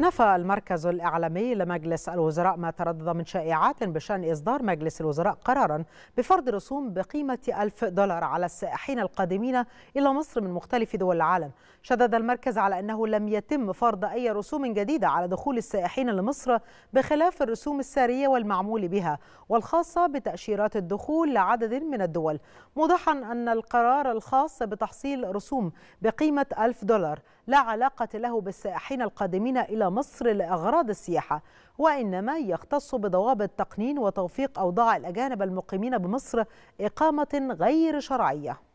نفى المركز الإعلامي لمجلس الوزراء ما تردد من شائعات بشأن إصدار مجلس الوزراء قرارا بفرض رسوم بقيمة ألف دولار على السائحين القادمين إلى مصر من مختلف دول العالم شدد المركز على أنه لم يتم فرض أي رسوم جديدة على دخول السائحين لمصر بخلاف الرسوم السارية والمعمول بها والخاصة بتأشيرات الدخول لعدد من الدول موضحا أن القرار الخاص بتحصيل رسوم بقيمة ألف دولار لا علاقة له بالسائحين القادمين إلى مصر لأغراض السياحة وإنما يختص بضوابط تقنين وتوفيق أوضاع الأجانب المقيمين بمصر إقامة غير شرعية